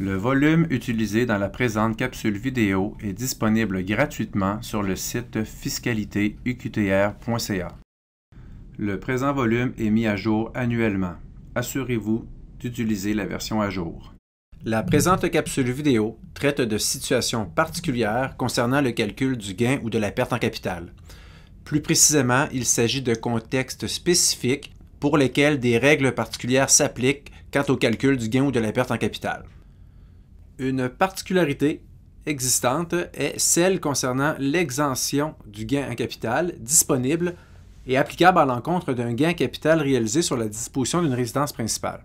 Le volume utilisé dans la présente capsule vidéo est disponible gratuitement sur le site fiscalitéuqtr.ca. Le présent volume est mis à jour annuellement. Assurez-vous d'utiliser la version à jour. La présente capsule vidéo traite de situations particulières concernant le calcul du gain ou de la perte en capital. Plus précisément, il s'agit de contextes spécifiques pour lesquels des règles particulières s'appliquent quant au calcul du gain ou de la perte en capital. Une particularité existante est celle concernant l'exemption du gain en capital disponible et applicable à l'encontre d'un gain en capital réalisé sur la disposition d'une résidence principale.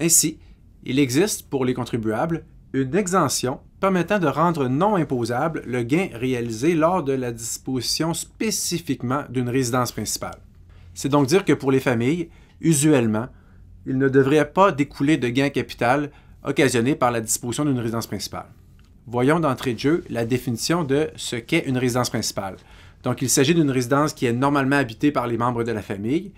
Ainsi, il existe pour les contribuables une exemption permettant de rendre non imposable le gain réalisé lors de la disposition spécifiquement d'une résidence principale. C'est donc dire que pour les familles, usuellement, il ne devrait pas découler de gain capital occasionnée par la disposition d'une résidence principale. Voyons d'entrée de jeu la définition de ce qu'est une résidence principale. Donc, il s'agit d'une résidence qui est normalement habitée par les membres de la famille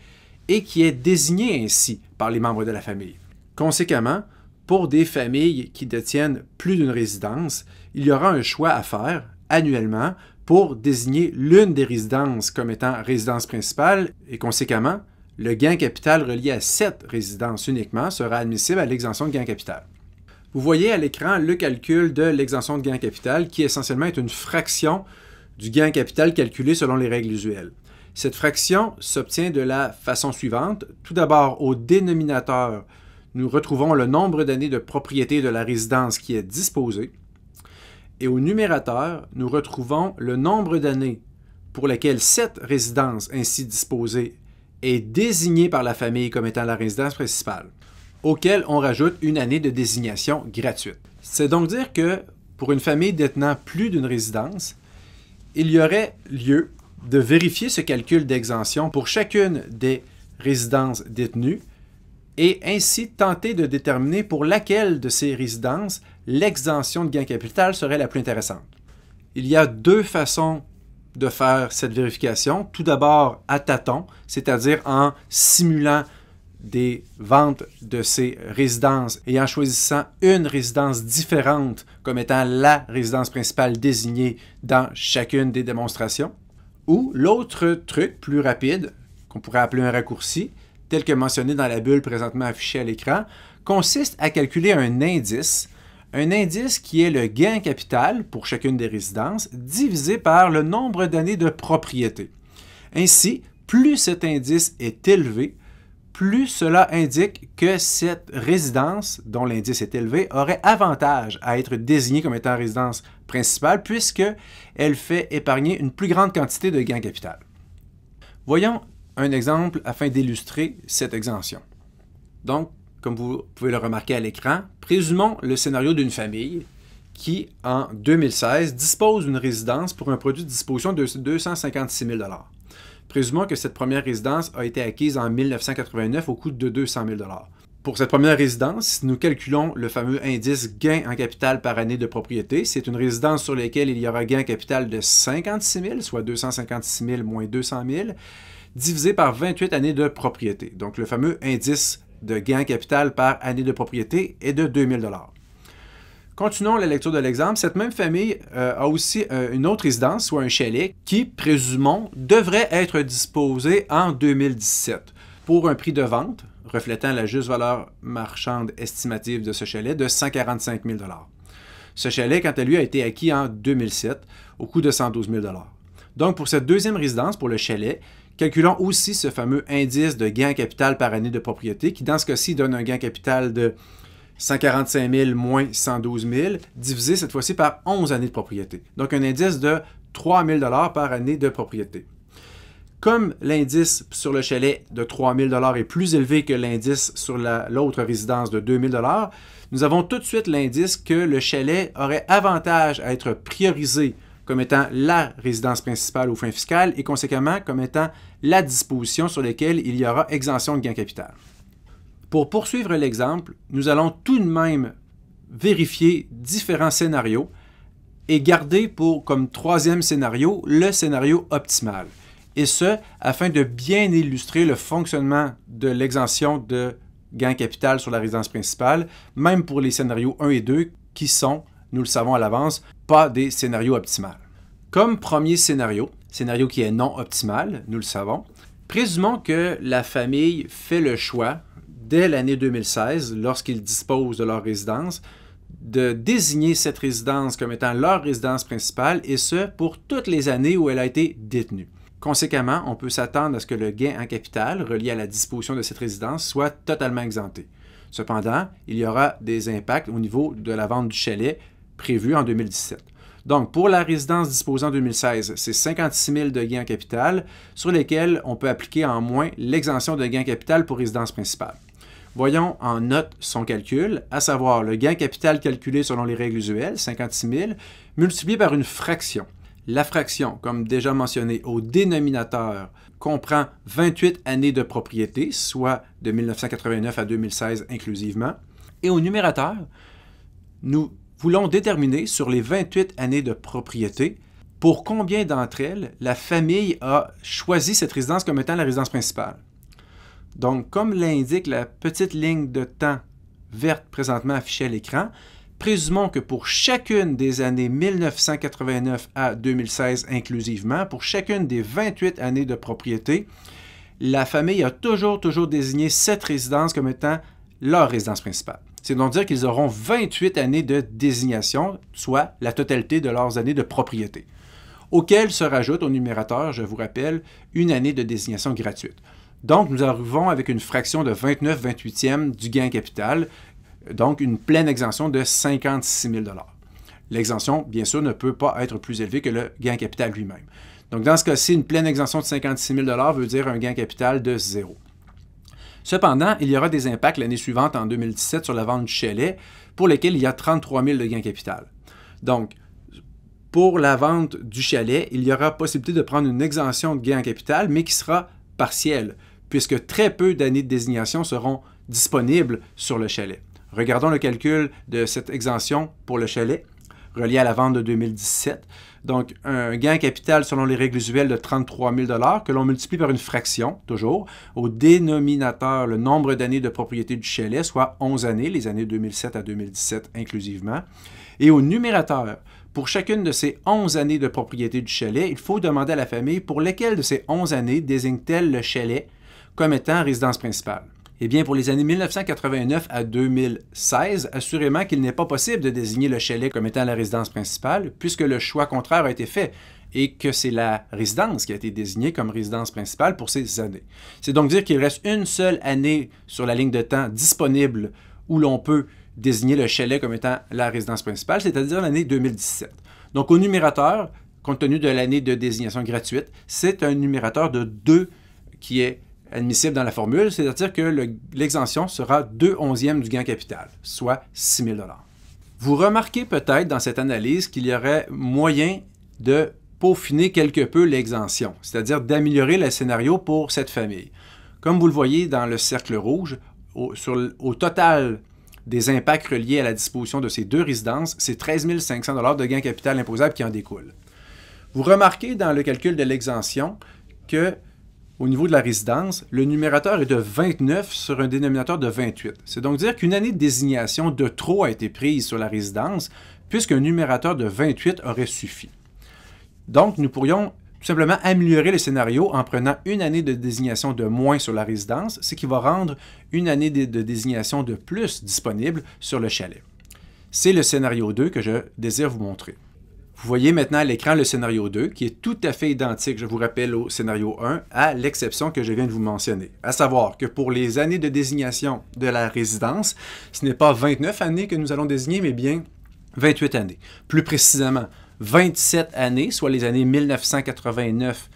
et qui est désignée ainsi par les membres de la famille. Conséquemment, pour des familles qui détiennent plus d'une résidence, il y aura un choix à faire annuellement pour désigner l'une des résidences comme étant résidence principale et conséquemment, le gain capital relié à cette résidence uniquement sera admissible à l'exemption de gain capital. Vous voyez à l'écran le calcul de l'exemption de gain capital qui essentiellement est une fraction du gain capital calculé selon les règles usuelles. Cette fraction s'obtient de la façon suivante. Tout d'abord, au dénominateur, nous retrouvons le nombre d'années de propriété de la résidence qui est disposée. Et au numérateur, nous retrouvons le nombre d'années pour lesquelles cette résidence ainsi disposée est désigné par la famille comme étant la résidence principale, auquel on rajoute une année de désignation gratuite. C'est donc dire que pour une famille détenant plus d'une résidence, il y aurait lieu de vérifier ce calcul d'exemption pour chacune des résidences détenues et ainsi tenter de déterminer pour laquelle de ces résidences l'exemption de gain capital serait la plus intéressante. Il y a deux façons de faire cette vérification. Tout d'abord à tâtons, c'est-à-dire en simulant des ventes de ces résidences et en choisissant une résidence différente comme étant la résidence principale désignée dans chacune des démonstrations. Ou l'autre truc plus rapide, qu'on pourrait appeler un raccourci, tel que mentionné dans la bulle présentement affichée à l'écran, consiste à calculer un indice un indice qui est le gain capital pour chacune des résidences divisé par le nombre d'années de propriété. Ainsi, plus cet indice est élevé, plus cela indique que cette résidence, dont l'indice est élevé, aurait avantage à être désignée comme étant résidence principale puisqu'elle fait épargner une plus grande quantité de gain capital. Voyons un exemple afin d'illustrer cette exemption. Donc, comme vous pouvez le remarquer à l'écran, présumons le scénario d'une famille qui, en 2016, dispose d'une résidence pour un produit de disposition de 256 000 Présumons que cette première résidence a été acquise en 1989 au coût de 200 000 Pour cette première résidence, nous calculons le fameux indice gain en capital par année de propriété. C'est une résidence sur laquelle il y aura gain en capital de 56 000, soit 256 000 moins 200 000, divisé par 28 années de propriété. Donc le fameux indice de gain capital par année de propriété est de 2000 Continuons la lecture de l'exemple. Cette même famille euh, a aussi euh, une autre résidence, soit un chalet, qui, présumons, devrait être disposé en 2017 pour un prix de vente reflétant la juste valeur marchande estimative de ce chalet de 145 000 Ce chalet, quant à lui, a été acquis en 2007 au coût de 112 000 Donc, pour cette deuxième résidence, pour le chalet, Calculons aussi ce fameux indice de gain capital par année de propriété, qui dans ce cas-ci donne un gain capital de 145 000 moins 112 000, divisé cette fois-ci par 11 années de propriété. Donc un indice de 3 000 par année de propriété. Comme l'indice sur le chalet de 3 000 est plus élevé que l'indice sur l'autre résidence de 2 000 nous avons tout de suite l'indice que le chalet aurait avantage à être priorisé comme étant la résidence principale aux fins fiscales et conséquemment comme étant la disposition sur laquelle il y aura exemption de gain capital. Pour poursuivre l'exemple, nous allons tout de même vérifier différents scénarios et garder pour comme troisième scénario le scénario optimal. Et ce, afin de bien illustrer le fonctionnement de l'exemption de gain capital sur la résidence principale, même pour les scénarios 1 et 2 qui sont nous le savons à l'avance, pas des scénarios optimales. Comme premier scénario, scénario qui est non optimal, nous le savons, présumons que la famille fait le choix, dès l'année 2016, lorsqu'ils disposent de leur résidence, de désigner cette résidence comme étant leur résidence principale, et ce, pour toutes les années où elle a été détenue. Conséquemment, on peut s'attendre à ce que le gain en capital relié à la disposition de cette résidence soit totalement exempté. Cependant, il y aura des impacts au niveau de la vente du chalet prévu en 2017. Donc, pour la résidence disposant en 2016, c'est 56 000 de gains en capital, sur lesquels on peut appliquer en moins l'exemption de gains en capital pour résidence principale. Voyons en note son calcul, à savoir le gain capital calculé selon les règles usuelles, 56 000, multiplié par une fraction. La fraction, comme déjà mentionné au dénominateur, comprend 28 années de propriété, soit de 1989 à 2016 inclusivement. Et au numérateur, nous voulons déterminer sur les 28 années de propriété pour combien d'entre elles la famille a choisi cette résidence comme étant la résidence principale. Donc, comme l'indique la petite ligne de temps verte présentement affichée à l'écran, présumons que pour chacune des années 1989 à 2016 inclusivement, pour chacune des 28 années de propriété, la famille a toujours, toujours désigné cette résidence comme étant leur résidence principale c'est donc dire qu'ils auront 28 années de désignation, soit la totalité de leurs années de propriété, auxquelles se rajoute au numérateur, je vous rappelle, une année de désignation gratuite. Donc, nous arrivons avec une fraction de 29 28e du gain capital, donc une pleine exemption de 56 000 L'exemption, bien sûr, ne peut pas être plus élevée que le gain capital lui-même. Donc, dans ce cas-ci, une pleine exemption de 56 000 veut dire un gain capital de zéro. Cependant, il y aura des impacts l'année suivante, en 2017, sur la vente du chalet, pour lesquels il y a 33 000 de gains capital. Donc, pour la vente du chalet, il y aura possibilité de prendre une exemption de gains en capital, mais qui sera partielle, puisque très peu d'années de désignation seront disponibles sur le chalet. Regardons le calcul de cette exemption pour le chalet, relié à la vente de 2017. Donc, un gain capital selon les règles usuelles de 33 000 que l'on multiplie par une fraction, toujours, au dénominateur, le nombre d'années de propriété du chalet, soit 11 années, les années 2007 à 2017 inclusivement. Et au numérateur, pour chacune de ces 11 années de propriété du chalet, il faut demander à la famille pour lesquelles de ces 11 années désigne-t-elle le chalet comme étant résidence principale. Eh bien, pour les années 1989 à 2016, assurément qu'il n'est pas possible de désigner le chalet comme étant la résidence principale, puisque le choix contraire a été fait et que c'est la résidence qui a été désignée comme résidence principale pour ces années. C'est donc dire qu'il reste une seule année sur la ligne de temps disponible où l'on peut désigner le chalet comme étant la résidence principale, c'est-à-dire l'année 2017. Donc au numérateur, compte tenu de l'année de désignation gratuite, c'est un numérateur de 2 qui est admissible dans la formule, c'est-à-dire que l'exemption sera 2 onzièmes du gain capital, soit 6 000 Vous remarquez peut-être dans cette analyse qu'il y aurait moyen de peaufiner quelque peu l'exemption, c'est-à-dire d'améliorer le scénario pour cette famille. Comme vous le voyez dans le cercle rouge, au total des impacts reliés à la disposition de ces deux résidences, c'est 13 500 de gain capital imposable qui en découle. Vous remarquez dans le calcul de l'exemption que au niveau de la résidence, le numérateur est de 29 sur un dénominateur de 28. C'est donc dire qu'une année de désignation de trop a été prise sur la résidence, puisqu'un numérateur de 28 aurait suffi. Donc, nous pourrions tout simplement améliorer le scénario en prenant une année de désignation de moins sur la résidence, ce qui va rendre une année de désignation de plus disponible sur le chalet. C'est le scénario 2 que je désire vous montrer. Vous voyez maintenant à l'écran le scénario 2, qui est tout à fait identique, je vous rappelle, au scénario 1, à l'exception que je viens de vous mentionner. À savoir que pour les années de désignation de la résidence, ce n'est pas 29 années que nous allons désigner, mais bien 28 années. Plus précisément, 27 années, soit les années 1989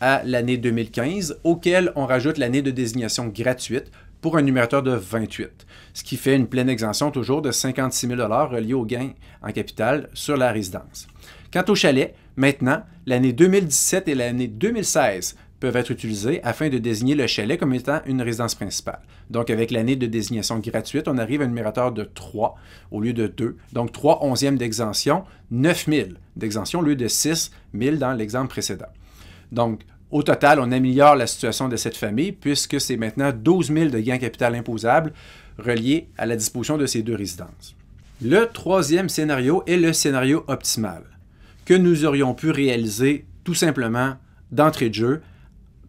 à l'année 2015, auxquelles on rajoute l'année de désignation gratuite pour un numérateur de 28, ce qui fait une pleine exemption toujours de 56 000 reliée au gain en capital sur la résidence. Quant au chalet, maintenant, l'année 2017 et l'année 2016 peuvent être utilisés afin de désigner le chalet comme étant une résidence principale. Donc, avec l'année de désignation gratuite, on arrive à un numérateur de 3 au lieu de 2. Donc, 3 onzièmes d'exemption, 000 d'exemption au lieu de 000 dans l'exemple précédent. Donc, au total, on améliore la situation de cette famille puisque c'est maintenant 12 000 de gains capital imposables reliés à la disposition de ces deux résidences. Le troisième scénario est le scénario optimal que nous aurions pu réaliser tout simplement d'entrée de jeu,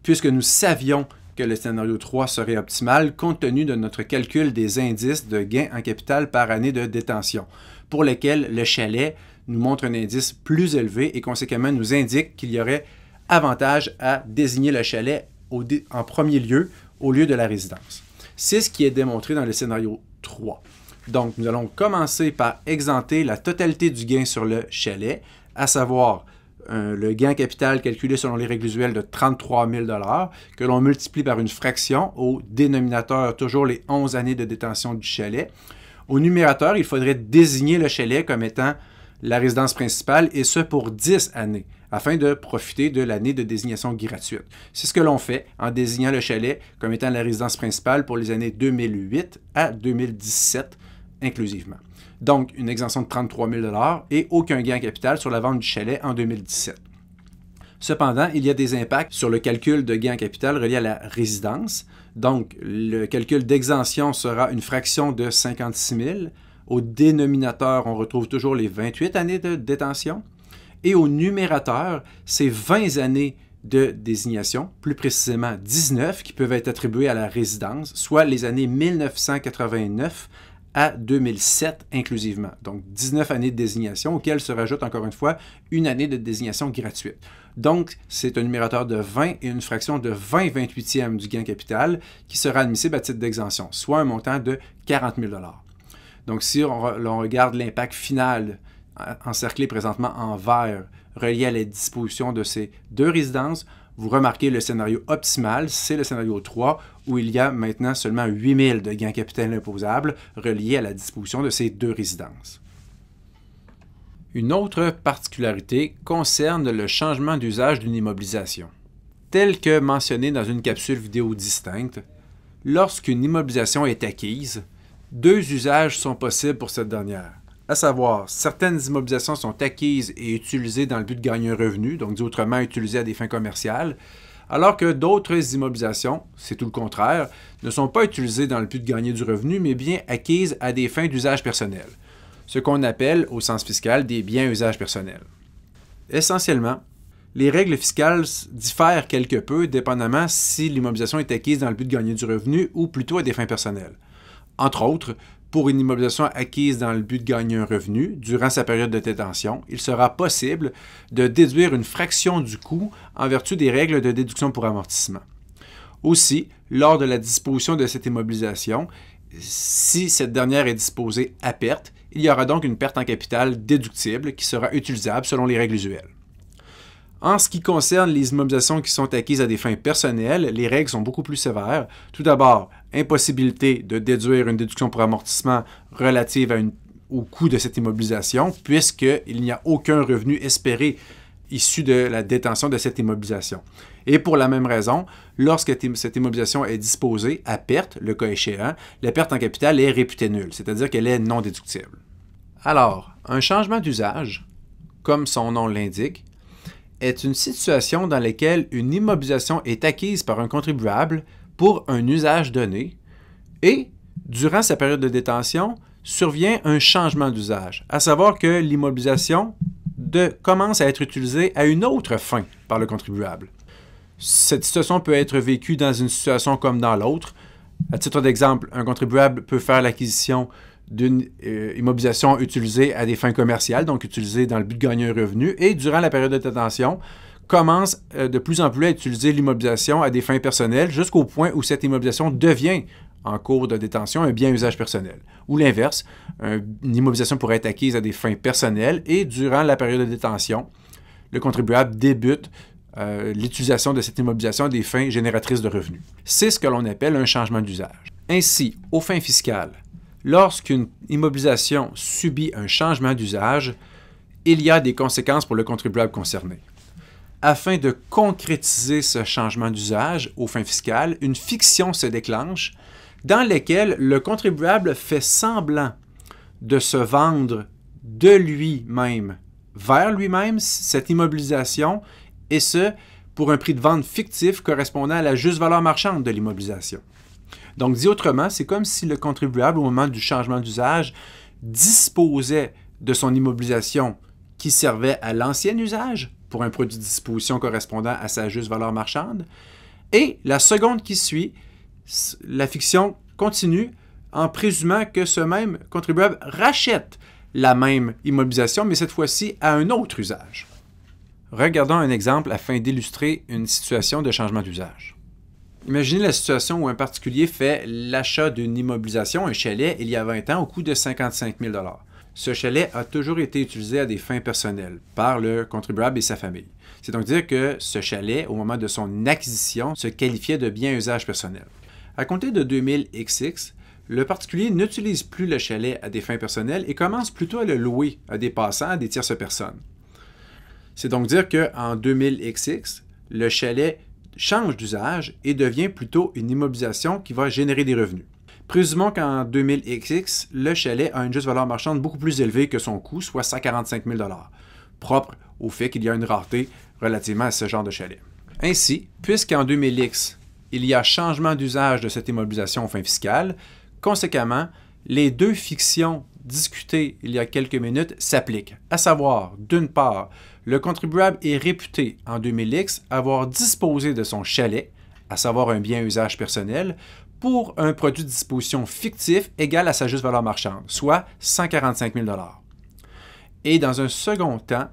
puisque nous savions que le scénario 3 serait optimal compte tenu de notre calcul des indices de gains en capital par année de détention, pour lesquels le chalet nous montre un indice plus élevé et conséquemment nous indique qu'il y aurait avantage à désigner le chalet en premier lieu au lieu de la résidence. C'est ce qui est démontré dans le scénario 3. Donc, nous allons commencer par exenter la totalité du gain sur le chalet, à savoir euh, le gain capital calculé selon les règles usuelles de 33 000 que l'on multiplie par une fraction au dénominateur, toujours les 11 années de détention du chalet. Au numérateur, il faudrait désigner le chalet comme étant la résidence principale, et ce pour 10 années, afin de profiter de l'année de désignation gratuite. C'est ce que l'on fait en désignant le chalet comme étant la résidence principale pour les années 2008 à 2017 inclusivement donc une exemption de 33 000 et aucun gain capital sur la vente du chalet en 2017. Cependant, il y a des impacts sur le calcul de gain capital relié à la résidence. Donc, le calcul d'exemption sera une fraction de 56 000. Au dénominateur, on retrouve toujours les 28 années de détention. Et au numérateur, c'est 20 années de désignation, plus précisément 19, qui peuvent être attribuées à la résidence, soit les années 1989 à 2007 inclusivement. Donc 19 années de désignation auxquelles se rajoute encore une fois une année de désignation gratuite. Donc c'est un numérateur de 20 et une fraction de 20 28e du gain capital qui sera admissible à titre d'exemption, soit un montant de 40 000 Donc si on, regarde l'impact final encerclé présentement en vert relié à la disposition de ces deux résidences, vous remarquez le scénario optimal, c'est le scénario 3 où il y a maintenant seulement 8000 de gains capital imposables reliés à la disposition de ces deux résidences. Une autre particularité concerne le changement d'usage d'une immobilisation. Tel que mentionné dans une capsule vidéo distincte, lorsqu'une immobilisation est acquise, deux usages sont possibles pour cette dernière. À savoir, certaines immobilisations sont acquises et utilisées dans le but de gagner un revenu, donc autrement utilisées à des fins commerciales, alors que d'autres immobilisations, c'est tout le contraire, ne sont pas utilisées dans le but de gagner du revenu, mais bien acquises à des fins d'usage personnel, ce qu'on appelle au sens fiscal des biens à usage personnel. Essentiellement, les règles fiscales diffèrent quelque peu dépendamment si l'immobilisation est acquise dans le but de gagner du revenu ou plutôt à des fins personnelles. Entre autres, pour une immobilisation acquise dans le but de gagner un revenu durant sa période de détention, il sera possible de déduire une fraction du coût en vertu des règles de déduction pour amortissement. Aussi, lors de la disposition de cette immobilisation, si cette dernière est disposée à perte, il y aura donc une perte en capital déductible qui sera utilisable selon les règles usuelles. En ce qui concerne les immobilisations qui sont acquises à des fins personnelles, les règles sont beaucoup plus sévères. Tout d'abord, impossibilité de déduire une déduction pour amortissement relative au coût de cette immobilisation, puisqu'il n'y a aucun revenu espéré issu de la détention de cette immobilisation. Et pour la même raison, lorsque cette immobilisation est disposée à perte, le cas échéant, la perte en capital est réputée nulle, c'est-à-dire qu'elle est non déductible. Alors, un changement d'usage, comme son nom l'indique, est une situation dans laquelle une immobilisation est acquise par un contribuable pour un usage donné et, durant sa période de détention, survient un changement d'usage, à savoir que l'immobilisation commence à être utilisée à une autre fin par le contribuable. Cette situation peut être vécue dans une situation comme dans l'autre. À titre d'exemple, un contribuable peut faire l'acquisition d'une euh, immobilisation utilisée à des fins commerciales, donc utilisée dans le but de gagner un revenu, et durant la période de détention, commence euh, de plus en plus à utiliser l'immobilisation à des fins personnelles jusqu'au point où cette immobilisation devient en cours de détention un bien usage personnel. Ou l'inverse, une immobilisation pourrait être acquise à des fins personnelles et durant la période de détention, le contribuable débute euh, l'utilisation de cette immobilisation à des fins génératrices de revenus. C'est ce que l'on appelle un changement d'usage. Ainsi, aux fins fiscales, lorsqu'une immobilisation subit un changement d'usage, il y a des conséquences pour le contribuable concerné. Afin de concrétiser ce changement d'usage aux fins fiscales, une fiction se déclenche dans laquelle le contribuable fait semblant de se vendre de lui-même vers lui-même cette immobilisation, et ce, pour un prix de vente fictif correspondant à la juste valeur marchande de l'immobilisation. Donc, dit autrement, c'est comme si le contribuable, au moment du changement d'usage, disposait de son immobilisation qui servait à l'ancien usage pour un produit de disposition correspondant à sa juste valeur marchande. Et la seconde qui suit, la fiction continue en présumant que ce même contribuable rachète la même immobilisation, mais cette fois-ci à un autre usage. Regardons un exemple afin d'illustrer une situation de changement d'usage. Imaginez la situation où un particulier fait l'achat d'une immobilisation, un chalet, il y a 20 ans, au coût de 55 000 ce chalet a toujours été utilisé à des fins personnelles par le contribuable et sa famille. C'est donc dire que ce chalet, au moment de son acquisition, se qualifiait de bien usage personnel. À compter de 2000XX, le particulier n'utilise plus le chalet à des fins personnelles et commence plutôt à le louer à des passants, à des tierces personnes. C'est donc dire qu'en 2000XX, le chalet change d'usage et devient plutôt une immobilisation qui va générer des revenus. Présumons qu'en 2000XX, le chalet a une juste valeur marchande beaucoup plus élevée que son coût, soit 145 000 propre au fait qu'il y a une rareté relativement à ce genre de chalet. Ainsi, puisqu'en 2000X, il y a changement d'usage de cette immobilisation aux fins fiscales, conséquemment, les deux fictions discutées il y a quelques minutes s'appliquent, à savoir, d'une part, le contribuable est réputé en 2000X avoir disposé de son chalet, à savoir un bien usage personnel, pour un produit de disposition fictif égal à sa juste valeur marchande, soit 145 000 Et dans un second temps,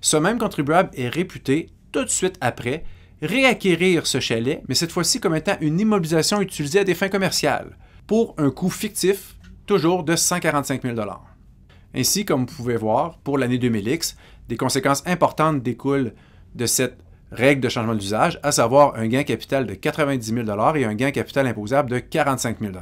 ce même contribuable est réputé, tout de suite après, réacquérir ce chalet, mais cette fois-ci comme étant une immobilisation utilisée à des fins commerciales, pour un coût fictif, toujours de 145 000 Ainsi, comme vous pouvez voir, pour l'année 2000X, des conséquences importantes découlent de cette règle de changement d'usage, à savoir un gain capital de 90 000 et un gain capital imposable de 45 000